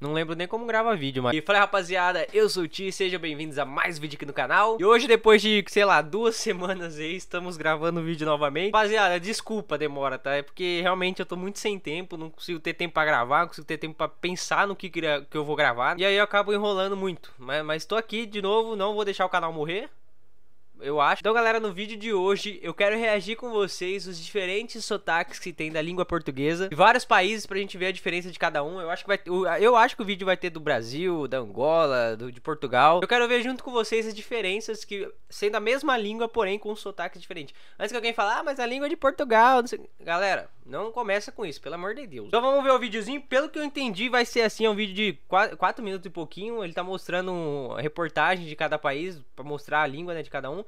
Não lembro nem como grava vídeo, mas... E fala rapaziada, eu sou o Ti, sejam bem-vindos a mais vídeo aqui no canal E hoje depois de, sei lá, duas semanas aí, estamos gravando o vídeo novamente Rapaziada, desculpa a demora, tá? É porque realmente eu tô muito sem tempo, não consigo ter tempo pra gravar Não consigo ter tempo pra pensar no que, que eu vou gravar E aí eu acabo enrolando muito mas, mas tô aqui de novo, não vou deixar o canal morrer eu acho. Então, galera, no vídeo de hoje eu quero reagir com vocês os diferentes sotaques que tem da língua portuguesa de vários países pra gente ver a diferença de cada um. Eu acho que vai eu acho que o vídeo vai ter do Brasil, da Angola, do, de Portugal. Eu quero ver junto com vocês as diferenças que sendo a mesma língua, porém com sotaques diferentes. Antes que alguém fale, ah, mas a língua é de Portugal, Galera, não começa com isso, pelo amor de Deus. Então vamos ver o videozinho. Pelo que eu entendi, vai ser assim, é um vídeo de 4, minutos e pouquinho. Ele tá mostrando reportagem de cada país, para mostrar a língua né, de cada um.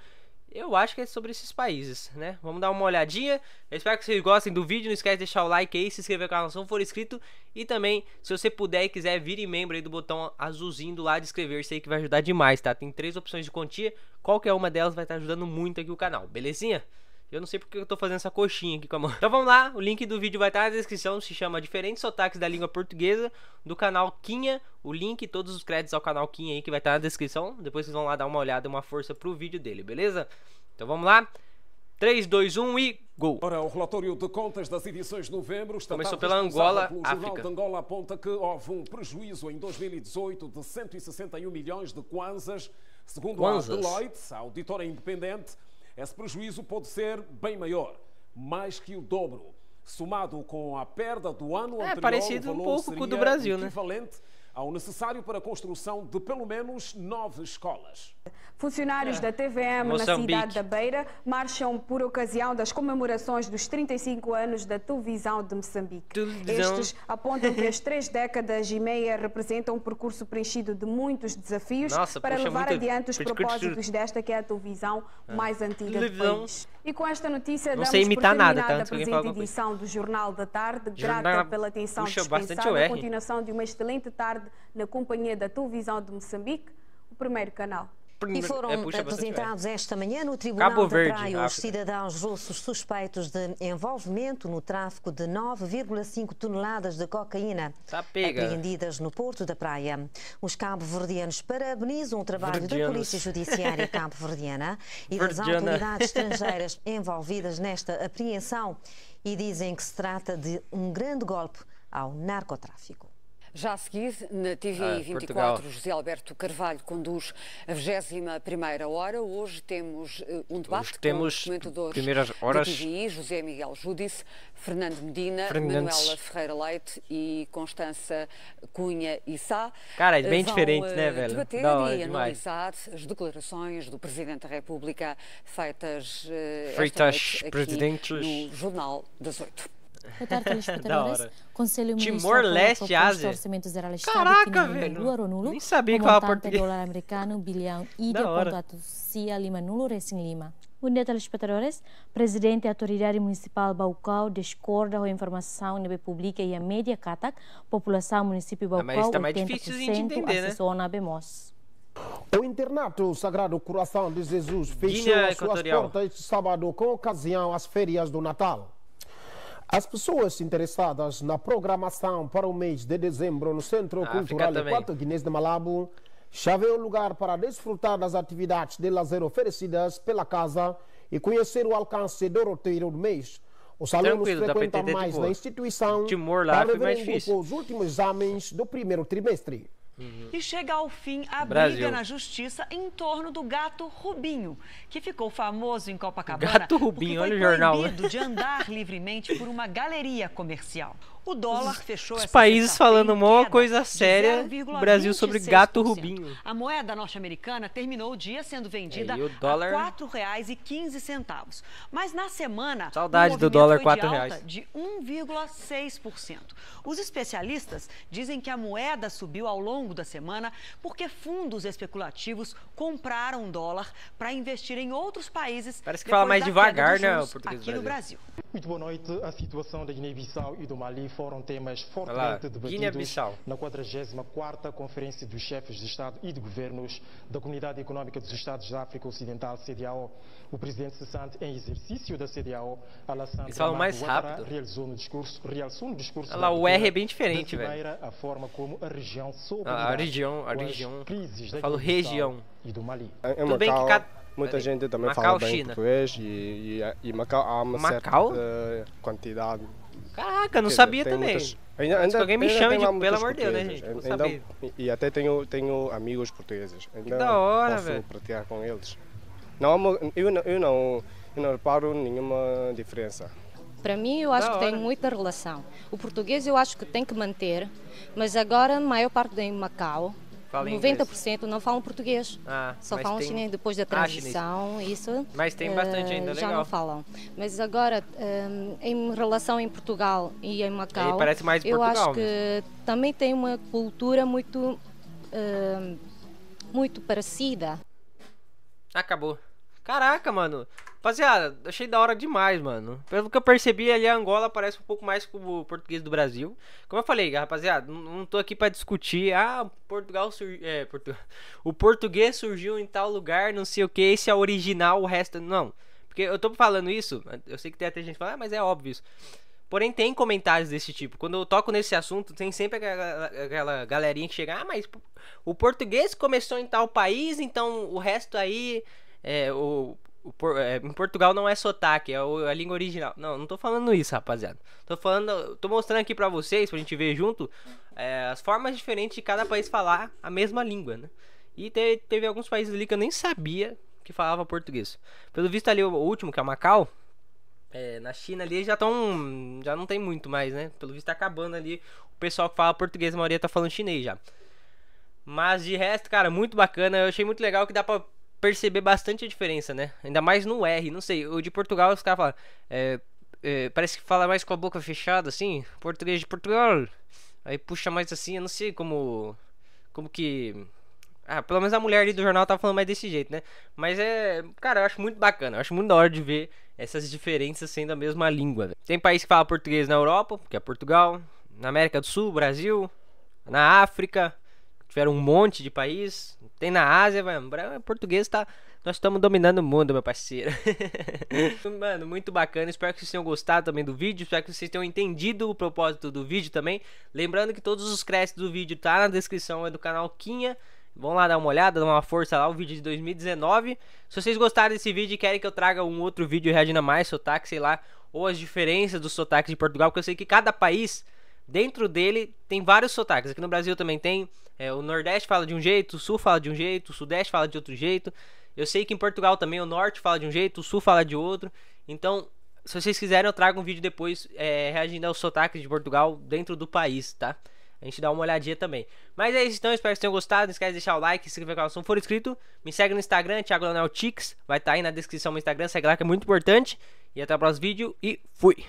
Eu acho que é sobre esses países, né? Vamos dar uma olhadinha. Eu espero que vocês gostem do vídeo. Não esquece de deixar o like aí, se inscrever no canal se não for inscrito. E também, se você puder e quiser, vire membro aí do botão azulzinho do lado de inscrever-se aí que vai ajudar demais, tá? Tem três opções de quantia. Qualquer uma delas vai estar ajudando muito aqui o canal, belezinha? Eu não sei porque eu tô fazendo essa coxinha aqui com a mão. Então vamos lá, o link do vídeo vai estar na descrição, se chama Diferentes Sotaques da Língua Portuguesa, do canal Quinha. O link, e todos os créditos ao canal Quinha aí que vai estar na descrição. Depois vocês vão lá dar uma olhada, uma força pro vídeo dele, beleza? Então vamos lá. 3, 2, 1 e gol. Ora, o relatório de contas das edições de novembro está Começou pela Angola, pelo África. Jornal de Angola aponta que houve um prejuízo em 2018 de 161 milhões de kwanzas, segundo Quanzas. a Deloitte, a auditora independente. Esse prejuízo pode ser bem maior, mais que o dobro. Somado com a perda do ano é, anterior, parecido um pouco com o do Brasil, né? equivalente né? ao necessário para a construção de pelo menos nove escolas. Funcionários da TVM na cidade da Beira marcham por ocasião das comemorações dos 35 anos da televisão de Moçambique. Televisão. Estes apontam que as três décadas e meia representam um percurso preenchido de muitos desafios Nossa, para poxa, levar adiante os propósitos desta que é a televisão ah. mais antiga televisão. do país. E com esta notícia Não damos por terminada nada, tá? a presente edição do Jornal da Tarde. Jornal... Grata pela atenção Puxa, dispensada. A continuação de uma excelente tarde tarde, na companhia da televisão de Moçambique, o primeiro canal. E foram é, apresentados esta manhã no Tribunal Cabo de Verde, Praia os cidadãos russos suspeitos de envolvimento no tráfico de 9,5 toneladas de cocaína tá apreendidas no Porto da Praia. Os cabo-verdianos parabenizam o trabalho Verdianos. da Polícia Judiciária cabo-verdiana e das autoridades estrangeiras envolvidas nesta apreensão e dizem que se trata de um grande golpe ao narcotráfico. Já a seguir, na TVI ah, 24, Portugal. José Alberto Carvalho conduz a 21 hora. Hoje temos eh, um debate Hoje temos com comentadores primeiras horas. da TVI, José Miguel Judice, Fernando Medina, Fernandes. Manuela Ferreira Leite e Constança Cunha e Sá. Cara, é bem eh, Vão diferente, né, eh, velho? debater Não, e é analisar as declarações do Presidente da República feitas, feitas aqui presidentes. no Jornal das Oito. da hora. Timor-Leste, Ásia. Caraca, velho. Nem sabia que falava português. dólar americano, bilhão e de contrato Cia Lima Nulo Racing Lima. Bom dia, telespectadores. Presidente da Autoridade Municipal Baucau discorda com a informação na pública e a média Catac, população município Baucau, ah, mas está mais difícil de entender, né? a BMOS. É o internato Sagrado Coração de Jesus fechou as suas portas sábado com ocasião às férias do Natal. As pessoas interessadas na programação para o mês de dezembro no Centro ah, Cultural Equato Guinês de Malabo já vê um lugar para desfrutar das atividades de lazer oferecidas pela casa e conhecer o alcance do roteiro do mês. Os alunos frequentam mais na instituição para rever os últimos exames do primeiro trimestre. Uhum. E chega ao fim a Brasil. briga na justiça em torno do gato Rubinho, que ficou famoso em Copacabana. Gato Rubinho, olha o jornal. Né? de andar livremente por uma galeria comercial. O dólar os, fechou Os países falando uma coisa séria, o Brasil sobre gato rubinho. A moeda norte-americana terminou o dia sendo vendida é, e o dólar... a R$ 4,15. Mas na semana, Saudade do dólar foi de de 1,6%. Os especialistas dizem que a moeda subiu ao longo da semana porque fundos especulativos compraram dólar para investir em outros países. Parece que fala mais devagar, né, português aqui Brasil. no Brasil. Muito boa noite. A situação da Guiné-Bissau e do Mali foram temas fortemente debatidos na 44ª Conferência dos Chefes de Estado e de Governos da Comunidade Económica dos Estados da África Ocidental, CDAO. O presidente cessante em exercício da CDAO, Alassane Ouattara, realizou no discurso, no discurso Olha lá, o R é bem diferente, velho. a forma como a região soube ah, a, a região, a região. crises da falo região e do Mali. É, é Tudo bem que cada Muita gente também Macau, fala bem China. português e, e, e, Macau há uma Macau? certa quantidade. Caraca, não sabia também. Muitas, ainda, ainda, alguém me chama, de pelo amor de Deus, né, gente? Ainda, ainda, e até tenho, tenho amigos portugueses. Ainda que da hora, posso velho. pratear com eles. Não, eu, não, eu, não, eu não reparo nenhuma diferença. Para mim, eu acho que tem muita relação. O português eu acho que tem que manter, mas agora, a maior parte em Macau, Fala 90% não falam português. Ah, só falam tem... chinês depois da ah, transição, ah, isso. Mas tem bastante ainda, ah, legal. Já não falam. Mas agora, ah, em relação em Portugal e em Macau, parece mais Portugal, eu acho que também tem uma cultura muito, muito parecida. Acabou. Caraca, mano. Rapaziada, achei da hora demais, mano. Pelo que eu percebi, ali a Angola parece um pouco mais com o português do Brasil. Como eu falei, rapaziada, não tô aqui para discutir. Ah, Portugal surgiu. É, Portu... O português surgiu em tal lugar, não sei o que, esse é original, o resto. Não. Porque eu tô falando isso, eu sei que tem até gente falando, ah, mas é óbvio isso. Porém, tem comentários desse tipo. Quando eu toco nesse assunto, tem sempre aquela, aquela galerinha que chega, ah, mas o português começou em tal país, então o resto aí. É, o por, é, em Portugal não é sotaque, é a língua original. Não, não tô falando isso, rapaziada. Tô falando, tô mostrando aqui pra vocês, pra gente ver junto, é, as formas diferentes de cada país falar a mesma língua, né? E te, teve alguns países ali que eu nem sabia que falava português. Pelo visto ali, o último, que é Macau, é, na China ali já estão, já não tem muito mais, né? Pelo visto tá acabando ali o pessoal que fala português, a maioria tá falando chinês já. Mas de resto, cara, muito bacana. Eu achei muito legal que dá pra perceber bastante a diferença, né? Ainda mais no R, não sei. O de Portugal, os caras falam. É, é, parece que fala mais com a boca fechada, assim. Português de Portugal. Aí puxa mais assim, eu não sei como. Como que. Ah, pelo menos a mulher ali do jornal tá falando mais desse jeito, né? Mas é. Cara, eu acho muito bacana. Eu acho muito da hora de ver essas diferenças sendo a mesma língua. Véio. Né? Tem país que fala português na Europa, que é Portugal. Na América do Sul, Brasil. Na África tiveram um monte de país. Tem na Ásia, mano. O é português tá. Nós estamos dominando o mundo, meu parceiro. mano, muito bacana. Espero que vocês tenham gostado também do vídeo. Espero que vocês tenham entendido o propósito do vídeo também. Lembrando que todos os créditos do vídeo tá na descrição é do canal Quinha. Vão lá dar uma olhada, dar uma força lá, o vídeo de 2019. Se vocês gostaram desse vídeo e querem que eu traga um outro vídeo reagindo a mais sotaque, sei lá, ou as diferenças dos sotaques de Portugal, porque eu sei que cada país dentro dele tem vários sotaques. Aqui no Brasil também tem. É, o Nordeste fala de um jeito, o Sul fala de um jeito, o Sudeste fala de outro jeito. Eu sei que em Portugal também o Norte fala de um jeito, o Sul fala de outro. Então, se vocês quiserem, eu trago um vídeo depois é, reagindo aos sotaques de Portugal dentro do país, tá? A gente dá uma olhadinha também. Mas é isso então, espero que vocês tenham gostado. Não esquece de deixar o like, se inscrever no canal se não for inscrito. Me segue no Instagram, Thiago Leonel Tix. Vai estar tá aí na descrição do Instagram, segue lá que é muito importante. E até o próximo vídeo e fui!